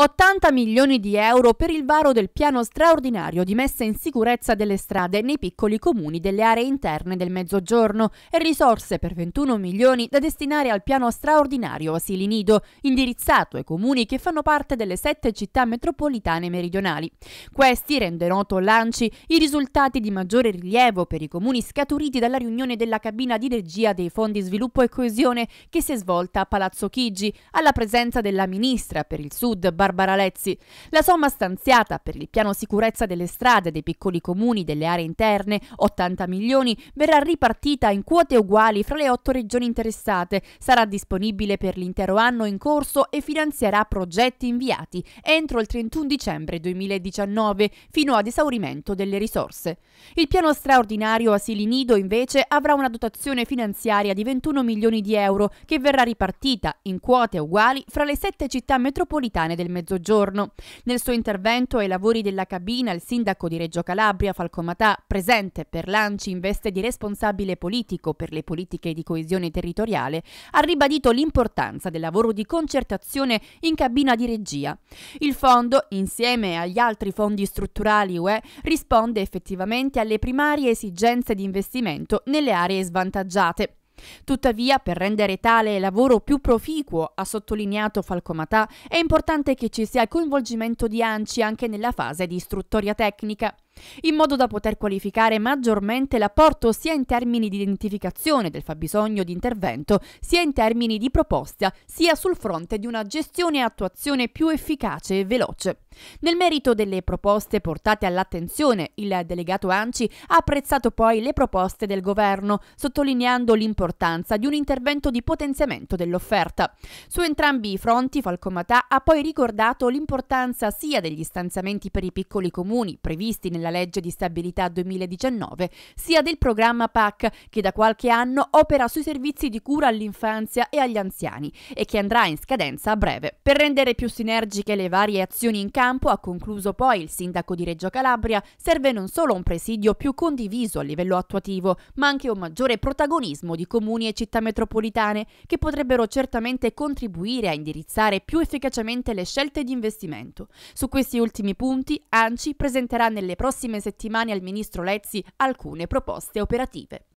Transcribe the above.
80 milioni di euro per il varo del piano straordinario di messa in sicurezza delle strade nei piccoli comuni delle aree interne del Mezzogiorno e risorse per 21 milioni da destinare al piano straordinario Asili Nido, indirizzato ai comuni che fanno parte delle sette città metropolitane meridionali. Questi rende noto l'ANCI i risultati di maggiore rilievo per i comuni scaturiti dalla riunione della cabina di regia dei fondi sviluppo e coesione che si è svolta a Palazzo Chigi, alla presenza della ministra per il Sud, Barbara. Barbara Lezzi. La somma stanziata per il piano sicurezza delle strade dei piccoli comuni delle aree interne, 80 milioni, verrà ripartita in quote uguali fra le otto regioni interessate, sarà disponibile per l'intero anno in corso e finanzierà progetti inviati entro il 31 dicembre 2019 fino ad esaurimento delle risorse. Il piano straordinario Asili Nido invece avrà una dotazione finanziaria di 21 milioni di euro che verrà ripartita in quote uguali fra le sette città metropolitane del Mezzogiorno mezzogiorno. Nel suo intervento ai lavori della cabina il sindaco di Reggio Calabria, Falcomatà, presente per l'ANCI in veste di responsabile politico per le politiche di coesione territoriale, ha ribadito l'importanza del lavoro di concertazione in cabina di regia. Il fondo, insieme agli altri fondi strutturali UE, risponde effettivamente alle primarie esigenze di investimento nelle aree svantaggiate. Tuttavia, per rendere tale lavoro più proficuo, ha sottolineato Falcomatà, è importante che ci sia il coinvolgimento di ANCI anche nella fase di istruttoria tecnica in modo da poter qualificare maggiormente l'apporto sia in termini di identificazione del fabbisogno di intervento, sia in termini di proposta, sia sul fronte di una gestione e attuazione più efficace e veloce. Nel merito delle proposte portate all'attenzione, il delegato Anci ha apprezzato poi le proposte del governo, sottolineando l'importanza di un intervento di potenziamento dell'offerta. Su entrambi i fronti Falcomatà ha poi ricordato l'importanza sia degli stanziamenti per i piccoli comuni previsti nella della legge di stabilità 2019, sia del programma PAC che da qualche anno opera sui servizi di cura all'infanzia e agli anziani e che andrà in scadenza a breve. Per rendere più sinergiche le varie azioni in campo, ha concluso poi il sindaco di Reggio Calabria, serve non solo un presidio più condiviso a livello attuativo, ma anche un maggiore protagonismo di comuni e città metropolitane che potrebbero certamente contribuire a indirizzare più efficacemente le scelte di investimento. Su questi ultimi punti ANCI presenterà nelle prossime prossime settimane al ministro Lezzi alcune proposte operative.